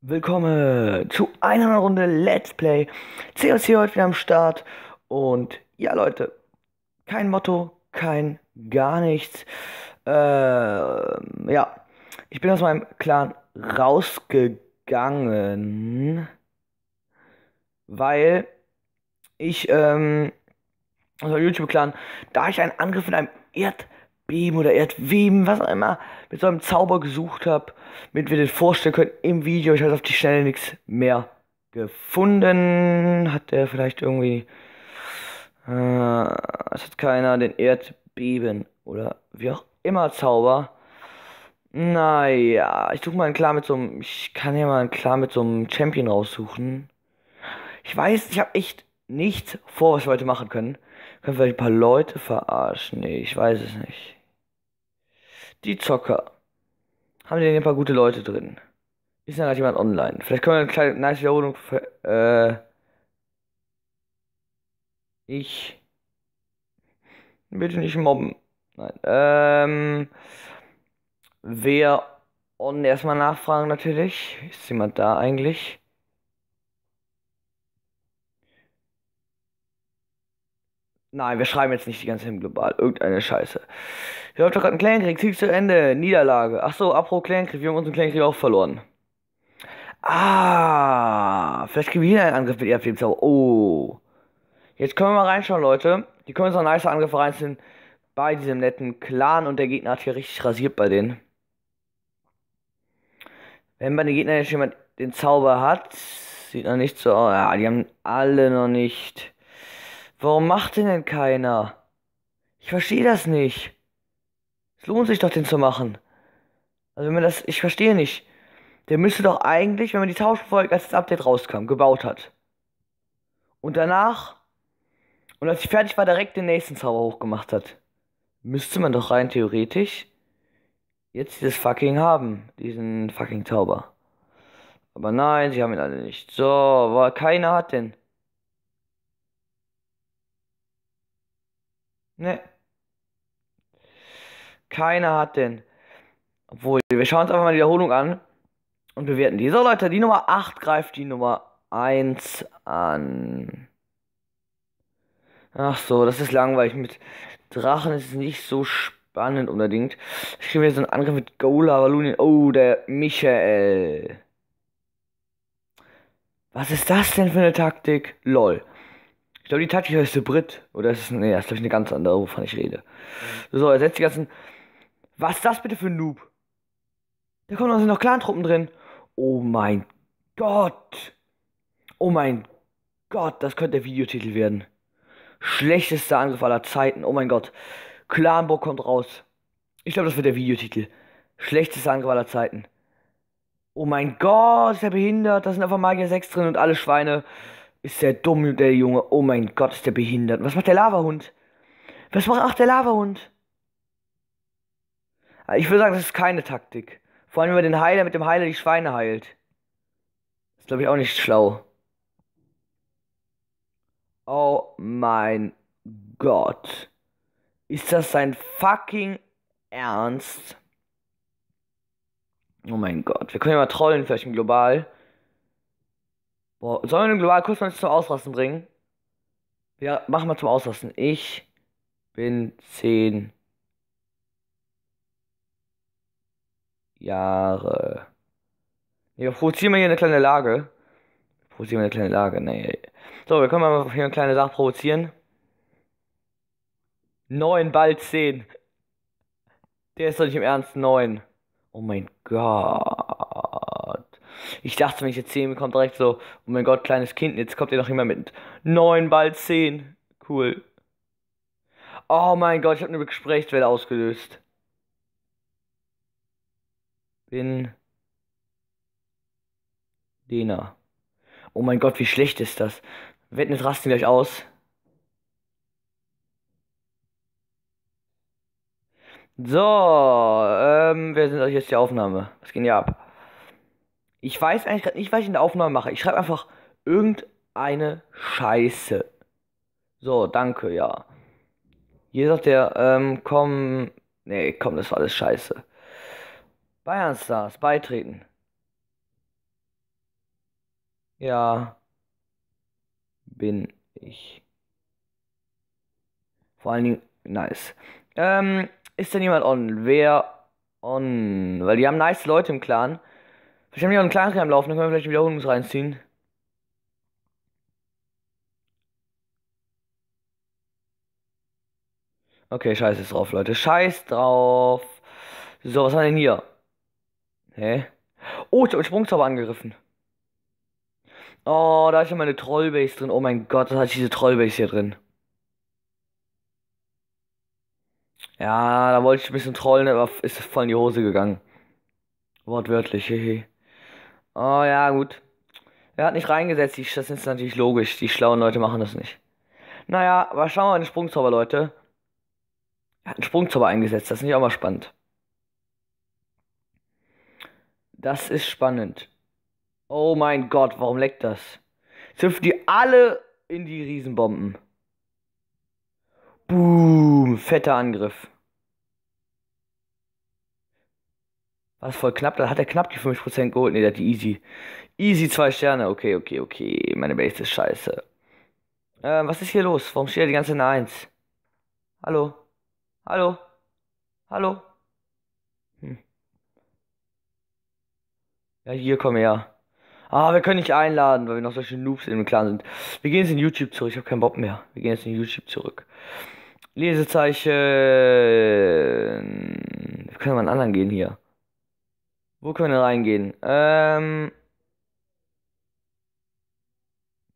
Willkommen zu einer Runde Let's Play. COC heute wieder am Start. Und ja, Leute, kein Motto, kein gar nichts. Äh, ja, ich bin aus meinem Clan rausgegangen, weil ich, ähm, aus meinem YouTube-Clan, da ich einen Angriff in einem Erd Erdbeben oder Erdbeben, was auch immer, mit so einem Zauber gesucht habe, damit wir den vorstellen können im Video. Ich habe auf die Schnelle nichts mehr gefunden. Hat der vielleicht irgendwie. Äh, es hat keiner den Erdbeben oder wie auch immer Zauber. Naja, ich suche mal einen klar mit so einem. Ich kann ja mal einen klar mit so einem Champion raussuchen. Ich weiß, ich habe echt nichts vor, was wir heute machen können. Können wir ein paar Leute verarschen? Nee, ich weiß es nicht. Die Zocker. Haben denn ein paar gute Leute drin? Ist da gerade jemand online? Vielleicht können wir eine kleine nice Wiederholung. Äh, ich. Bitte nicht mobben. Nein. Ähm. Wer on erstmal nachfragen natürlich. Ist jemand da eigentlich? Nein, wir schreiben jetzt nicht die ganze Himmel global. Irgendeine Scheiße. Hier läuft doch gerade ein Clankrieg. Zieg zu Ende. Niederlage. Achso, apro Clankrieg. Wir haben unseren Clankrieg auch verloren. Ah, vielleicht kriegen wir hier einen Angriff mit ihr e Zauber. Oh. Jetzt können wir mal reinschauen, Leute. Die können so ein nice Angriff reinziehen bei diesem netten Clan und der Gegner hat hier richtig rasiert bei denen. Wenn bei den Gegnern jetzt jemand den Zauber hat, sieht noch nicht so aus. Ja, die haben alle noch nicht Warum macht den denn keiner? Ich verstehe das nicht. Es lohnt sich doch, den zu machen. Also wenn man das, ich verstehe nicht. Der müsste doch eigentlich, wenn man die Tauschfolge als das Update rauskam, gebaut hat. Und danach, und als ich fertig war, direkt den nächsten Zauber hochgemacht hat. Müsste man doch rein theoretisch jetzt dieses fucking haben, diesen fucking Zauber. Aber nein, sie haben ihn alle nicht. So, aber keiner hat den. Ne. Keiner hat den. Obwohl, wir schauen uns einfach mal die Wiederholung an und bewerten die. So, Leute, die Nummer 8 greift die Nummer 1 an. Ach so, das ist langweilig. Mit Drachen ist es nicht so spannend unbedingt. Ich kriege mir so einen Angriff mit Gola, Valunien. Oh, der Michael. Was ist das denn für eine Taktik? Lol. Ich glaube, die Taktik heißt The Oder ist es, nee, das ist glaube ich eine ganz andere, wovon ich rede. So, er setzt die ganzen. Was ist das bitte für ein Noob? Da kommen also noch Clan-Truppen drin. Oh mein Gott. Oh mein Gott, das könnte der Videotitel werden. Schlechtester Angriff aller Zeiten. Oh mein Gott. Clanburg kommt raus. Ich glaube, das wird der Videotitel. Schlechtester Angriff aller Zeiten. Oh mein Gott, ist der behindert. Da sind einfach Magier 6 drin und alle Schweine. Ist der dumm, der Junge. Oh mein Gott, ist der behindert. Was macht der Lavahund? Was macht auch der Lavahund? Ah, ich würde sagen, das ist keine Taktik. Vor allem, wenn man den Heiler mit dem Heiler die Schweine heilt. Das ist, glaube ich, auch nicht schlau. Oh mein Gott. Ist das sein fucking Ernst? Oh mein Gott. Wir können ja mal trollen, vielleicht im Global. Boah, sollen wir den globalen kurz zum Ausrasten bringen? Ja, machen wir zum Ausrasten. Ich bin 10 Jahre. Wir provozieren mal hier eine kleine Lage. Provozieren wir eine kleine Lage, nee. So, wir können mal hier eine kleine Sache provozieren. 9, bald 10. Der ist doch nicht im Ernst 9. Oh mein Gott. Ich dachte, wenn ich jetzt 10 kommt direkt so, oh mein Gott, kleines Kind, jetzt kommt ihr noch immer mit 9, bald 10. Cool. Oh mein Gott, ich habe eine Gesprächswelle ausgelöst. Bin Dena. Oh mein Gott, wie schlecht ist das. Wetten, jetzt rasten gleich aus. So, ähm, wer sind euch jetzt die Aufnahme. Was ging ja ab? Ich weiß eigentlich gerade nicht, was ich in der Aufnahme mache. Ich schreibe einfach irgendeine Scheiße. So, danke, ja. Hier sagt der, ähm, komm. Nee, komm, das war alles Scheiße. Bayern Stars, beitreten. Ja. Bin ich. Vor allen Dingen, nice. Ähm, ist denn jemand on? Wer on? Weil die haben nice Leute im Clan. Ich habe hier einen Clan am Laufen, dann können wir vielleicht wieder uns reinziehen. Okay, scheiß drauf, Leute. Scheiß drauf. So, was haben wir denn hier? Hä? Oh, ich habe Sprungzauber angegriffen. Oh, da ist ja meine Trollbase drin. Oh mein Gott, das hat diese Trollbase hier drin. Ja, da wollte ich ein bisschen trollen, aber ist voll in die Hose gegangen. Wortwörtlich, hehe. Oh ja, gut. Er hat nicht reingesetzt, das ist natürlich logisch. Die schlauen Leute machen das nicht. Naja, aber schauen wir mal den Sprungzauber, Leute. Er hat einen Sprungzauber eingesetzt, das ist nicht auch mal spannend. Das ist spannend. Oh mein Gott, warum leckt das? Jetzt hüpfen die alle in die Riesenbomben. Boom, fetter Angriff. War voll knapp? Da hat er knapp die 5% geholt. Ne, der hat die easy. Easy zwei Sterne. Okay, okay, okay. Meine Base ist scheiße. Ähm, was ist hier los? Warum steht er die ganze Zeit in 1? Hallo? Hallo? Hallo? Hm. Ja, hier, komm her. Ah, wir können nicht einladen, weil wir noch solche Noobs in dem Clan sind. Wir gehen jetzt in YouTube zurück. Ich habe keinen Bock mehr. Wir gehen jetzt in YouTube zurück. Lesezeichen. Wir können mal einen anderen gehen hier. Wo können wir reingehen? Ähm.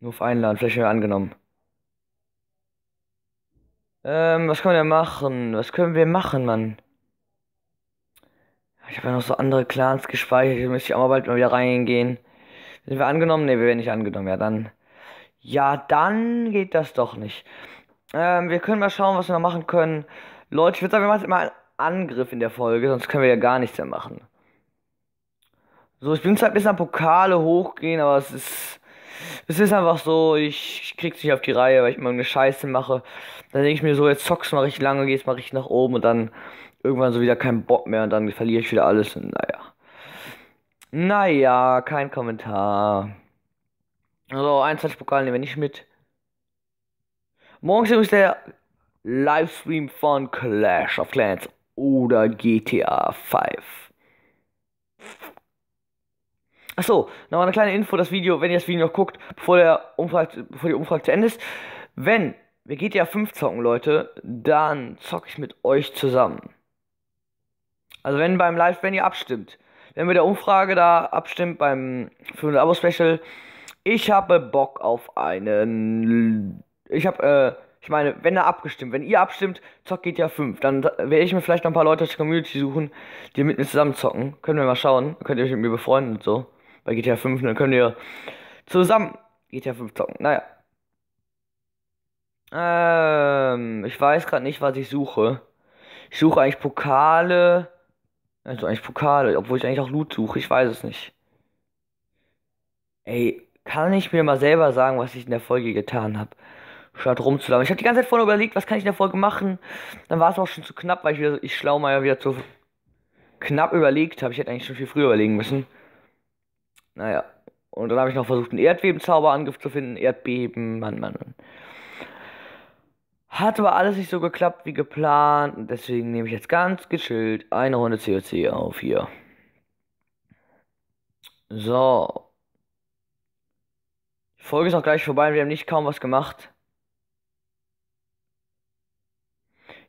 Nur auf Einladen, wir angenommen. Ähm, was können wir machen? Was können wir machen, Mann? Ich habe ja noch so andere Clans gespeichert. Hier müsste ich auch mal bald mal wieder reingehen. Sind wir angenommen? Ne, wir werden nicht angenommen. Ja, dann. Ja, dann geht das doch nicht. Ähm, wir können mal schauen, was wir noch machen können. Leute, ich würde sagen, wir machen jetzt mal einen Angriff in der Folge, sonst können wir ja gar nichts mehr machen. So, ich bin zwar bis an Pokale hochgehen, aber es ist. Es ist einfach so, ich krieg's nicht auf die Reihe, weil ich mal eine Scheiße mache. Dann denke ich mir so, jetzt zockst mal richtig lange, gehst mal richtig nach oben und dann irgendwann so wieder keinen Bock mehr und dann verliere ich wieder alles und naja. Naja, kein Kommentar. Also, 21 Pokale nehmen wir nicht mit. Morgen ist der Livestream von Clash of Clans oder GTA 5. Achso, nochmal eine kleine Info, das Video, wenn ihr das Video noch guckt, bevor, der Umfrage, bevor die Umfrage zu Ende ist. Wenn wir GTA 5 zocken, Leute, dann zocke ich mit euch zusammen. Also wenn beim Live, wenn ihr abstimmt. Wenn wir der Umfrage da abstimmt beim 500 Abo Special. Ich habe Bock auf einen... Ich habe, äh, ich meine, wenn da abgestimmt, wenn ihr abstimmt, zockt GTA 5. Dann werde ich mir vielleicht noch ein paar Leute aus der Community suchen, die mit mir zusammen zocken. Können wir mal schauen. Könnt ihr euch mit mir befreunden und so bei GTA 5 dann können wir zusammen GTA 5 zocken. Naja. Ähm, ich weiß gerade nicht, was ich suche. Ich suche eigentlich Pokale. Also eigentlich Pokale, obwohl ich eigentlich auch Loot suche. Ich weiß es nicht. Ey, kann ich mir mal selber sagen, was ich in der Folge getan habe? Statt rumzulaufen. Ich habe die ganze Zeit vorhin überlegt, was kann ich in der Folge machen. Dann war es auch schon zu knapp, weil ich, wieder, ich schlau mal ja wieder zu knapp überlegt habe. Ich hätte eigentlich schon viel früher überlegen müssen. Naja. Und dann habe ich noch versucht, einen Erdbeben-Zauberangriff zu finden. Erdbeben, Mann, Mann, Mann. Hat aber alles nicht so geklappt wie geplant. deswegen nehme ich jetzt ganz geschillt eine Runde COC auf hier. So. Die Folge ist auch gleich vorbei. Wir haben nicht kaum was gemacht.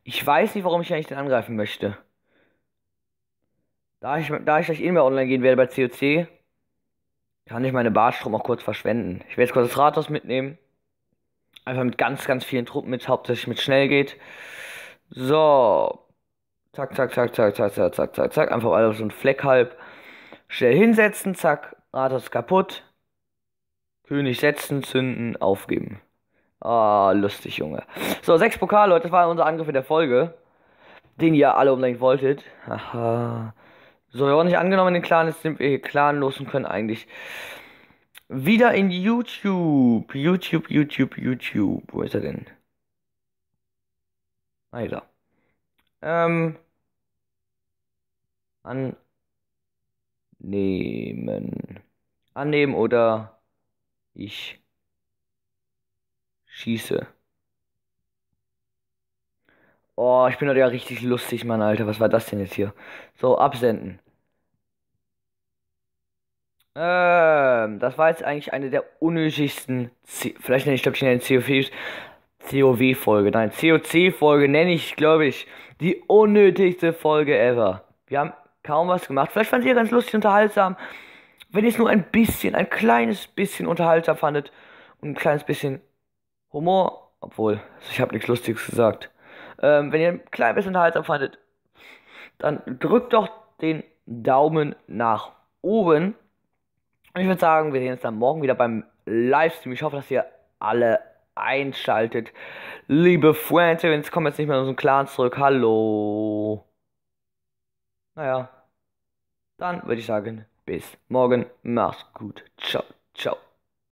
Ich weiß nicht, warum ich eigentlich den angreifen möchte. Da ich, da ich gleich eh mehr online gehen werde bei COC, kann ich meine Bartstrom auch kurz verschwenden. Ich werde jetzt kurz das Rathaus mitnehmen. Einfach mit ganz, ganz vielen Truppen mit, hauptsächlich mit schnell geht. So. Zack, zack, zack, zack, zack, zack, zack, zack, zack. Einfach alles so ein Fleck halb. Schnell hinsetzen, zack. Rathaus kaputt. König setzen, zünden, aufgeben. Ah, lustig, Junge. So, sechs Pokal, Leute. Das war unser Angriff in der Folge. Den ihr alle unbedingt wolltet. Aha. So, wir wurden nicht angenommen in den Clan, jetzt sind wir hier äh, Clan los und können eigentlich wieder in YouTube. YouTube, YouTube, YouTube. Wo ist er denn? Ah, hier da. Ähm. Annehmen. Annehmen oder ich schieße. Oh, ich bin heute ja richtig lustig, Mann, Alter. Was war das denn jetzt hier? So, absenden. Ähm, das war jetzt eigentlich eine der unnötigsten, C vielleicht nenne ich, glaube ich, nenne COVs, folge nein, COC-Folge nenne ich, glaube ich, die unnötigste Folge ever. Wir haben kaum was gemacht. Vielleicht fand ihr ganz lustig, unterhaltsam. Wenn ihr es nur ein bisschen, ein kleines bisschen unterhaltsam fandet und ein kleines bisschen Humor, obwohl, ich habe nichts Lustiges gesagt. Ähm, wenn ihr ein klein bisschen unterhaltsam fandet, dann drückt doch den Daumen nach oben. Und ich würde sagen, wir sehen uns dann morgen wieder beim Livestream. Ich hoffe, dass ihr alle einschaltet. Liebe Freunde, wenn es kommen jetzt nicht mehr in unseren Clan zurück. Hallo. Naja. Dann würde ich sagen, bis morgen. Macht's gut. Ciao, ciao.